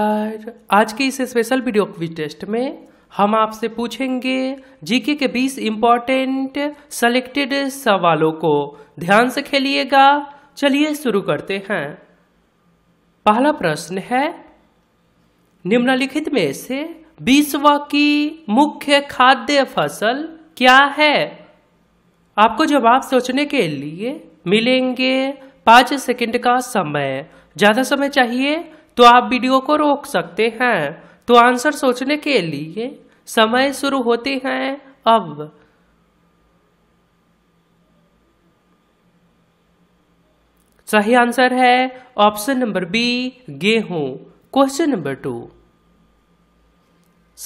आज के इस स्पेशल वीडियो क्विज टेस्ट में हम आपसे पूछेंगे जीके के 20 इम्पोर्टेंट सेलेक्टेड सवालों को ध्यान से खेलिएगा चलिए शुरू करते हैं पहला प्रश्न है निम्नलिखित में से विश्व की मुख्य खाद्य फसल क्या है आपको जवाब सोचने के लिए मिलेंगे पांच सेकंड का समय ज़्यादा समय चाहिए तो आप वीडियो को रोक सकते हैं तो आंसर सोचने के लिए समय शुरू होते हैं अब सही आंसर है ऑप्शन नंबर बी गेहूं क्वेश्चन नंबर टू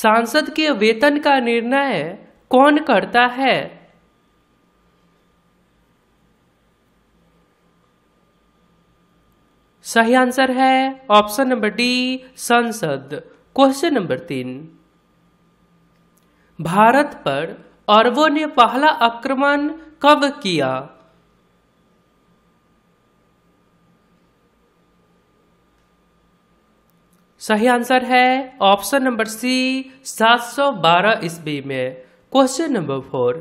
सांसद के वेतन का निर्णय कौन करता है सही आंसर है ऑप्शन नंबर डी संसद क्वेश्चन नंबर तीन भारत पर अरबों ने पहला आक्रमण कब किया सही आंसर है ऑप्शन नंबर सी 712 ईस्वी में क्वेश्चन नंबर फोर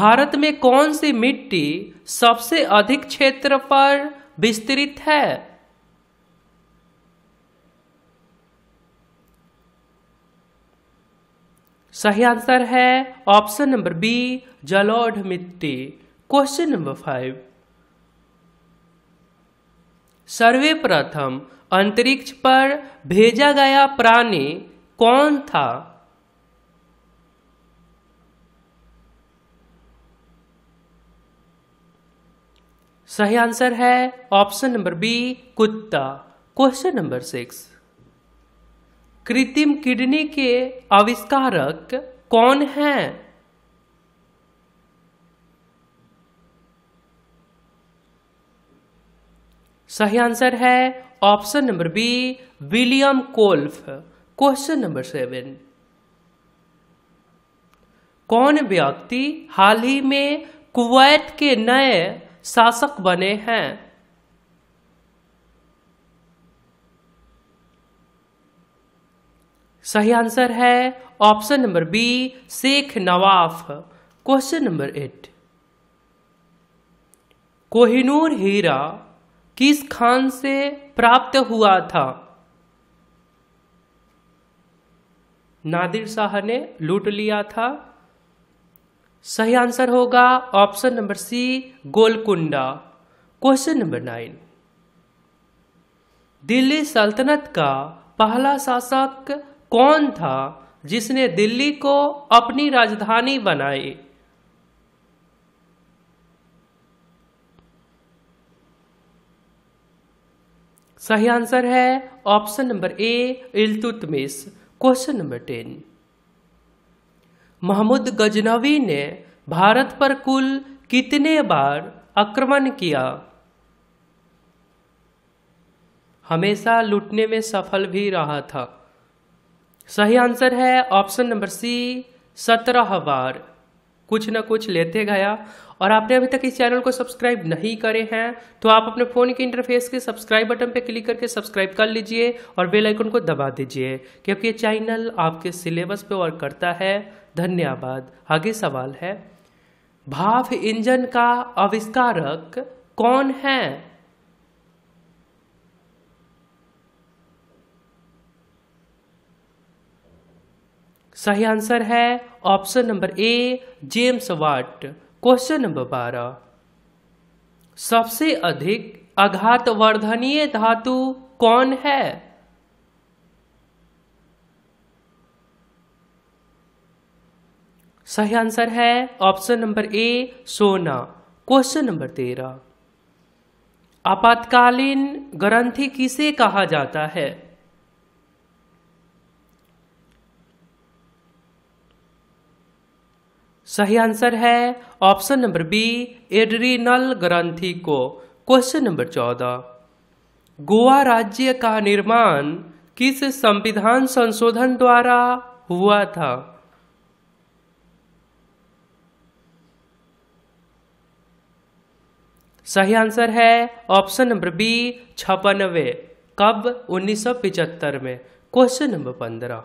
भारत में कौन सी मिट्टी सबसे अधिक क्षेत्र पर विस्तृत है सही आंसर है ऑप्शन नंबर बी जलोढ़ मिट्टी क्वेश्चन नंबर फाइव सर्वे प्रथम अंतरिक्ष पर भेजा गया प्राणी कौन था सही आंसर है ऑप्शन नंबर बी कुत्ता क्वेश्चन नंबर सिक्स कृत्रिम किडनी के आविष्कारक कौन है सही आंसर है option number B William Kolff question number seven कौन व्यक्ति हाल ही में कुवैत के नए शासक बने हैं सही आंसर है option number B Sheikh Nawaf question number eight Kohinoor हीरा किस खान से प्राप्त हुआ था नादिर शाह ने लूट लिया था सही आंसर होगा option number C Golconda question number nine Delhi सल्तनत का पहला शासक कौन था जिसने दिल्ली को अपनी राजधानी बनाई सही आंसर है option number A Iltutmish question number ten Mahmud Ghaznavi ने भारत पर कुल कितने बार आक्रमण किया हमेशा लूटने में सफल भी रहा था सही आंसर है ऑप्शन नंबर सी सत्रह बार कुछ ना कुछ लेते गया और आपने अभी तक इस चैनल को सब्सक्राइब नहीं करे हैं तो आप अपने फ़ोन के इंटरफेस के सब्सक्राइब बटन पर क्लिक करके सब्सक्राइब कर लीजिए और बेल आइकन को दबा दीजिए क्योंकि ये चैनल आपके सिलेबस पे वर्क करता है धन्यवाद आगे सवाल है भाफ इंजन का आविष्कारक कौन है सही आंसर है option number A James Watt question number बारह सबसे अधिक वर्धनीय धातु कौन है सही आंसर है ऑप्शन नंबर ए सोना क्वेश्चन नंबर तेरह आपातकालीन ग्रंथि किसे कहा जाता है सही आंसर है ऑप्शन नंबर बी एड्रीनल ग्रंथि को क्वेश्चन नंबर चौदह गोवा राज्य का निर्माण किस संविधान संशोधन द्वारा हुआ था सही आंसर है ऑप्शन नंबर बी छपनवे कब 1975 में क्वेश्चन नंबर पंद्रह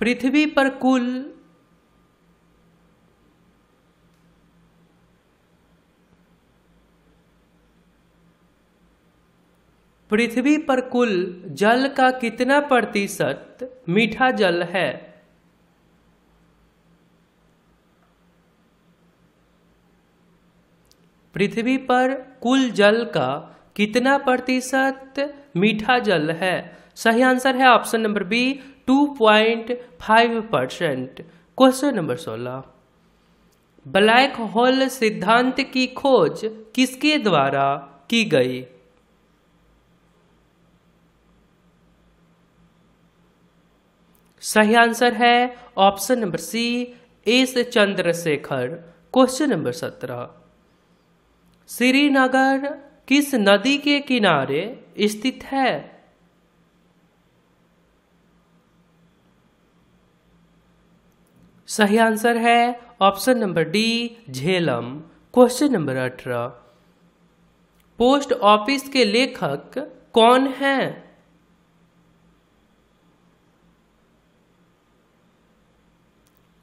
पृथ्वी पर कुल पृथ्वी पर कुल जल का कितना प्रतिशत मीठा जल है पृथ्वी पर कुल जल का कितना प्रतिशत मीठा जल है सही आंसर है option number B 2.5 percent question number 16 black hole सिद्धांत की खोज किसके द्वारा की गई सही आंसर है option number C S Chandrasekhar question number सत्रह श्रीनगर किस नदी के किनारे स्थित है सही आंसर है option number D Jhelum question number अठारह पोस्ट ऑफिस के लेखक कौन हैं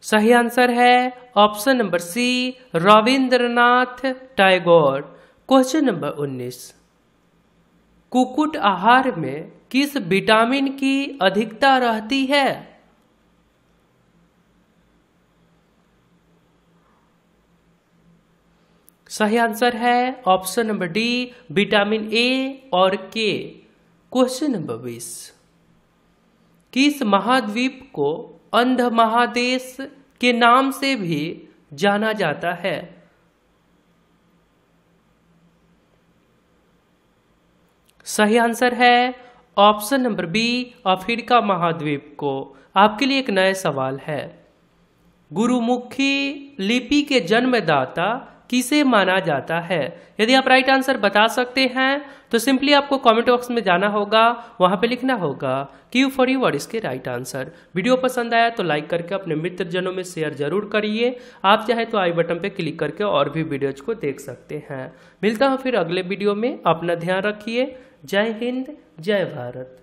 सही आंसर है option number C Rabindranath Tagore question number 19 कुकुट आहार में किस विटामिन की अधिकता रहती है सही आंसर है option number D vitamin A और के क्वेश्चन नंबर बीस किस महाद्वीप को अंध महादेश के नाम से भी जाना जाता है सही आंसर है ऑप्शन नंबर बी अफ्रीका महाद्वीप को आपके लिए एक नया सवाल है गुरुमुखी लिपि के जन्मदाता किसे माना जाता है यदि आप राइट आंसर बता सकते हैं तो सिंपली आपको कमेंट बॉक्स में जाना होगा वहां पे लिखना होगा क्यू फॉर यू और इसके राइट आंसर वीडियो पसंद आया तो लाइक करके अपने मित्र जनों में शेयर जरूर करिए आप चाहे तो आई बटन पे क्लिक करके और भी वीडियोज को देख सकते हैं मिलता हूँ फिर अगले वीडियो में अपना ध्यान रखिए जय हिंद जय भारत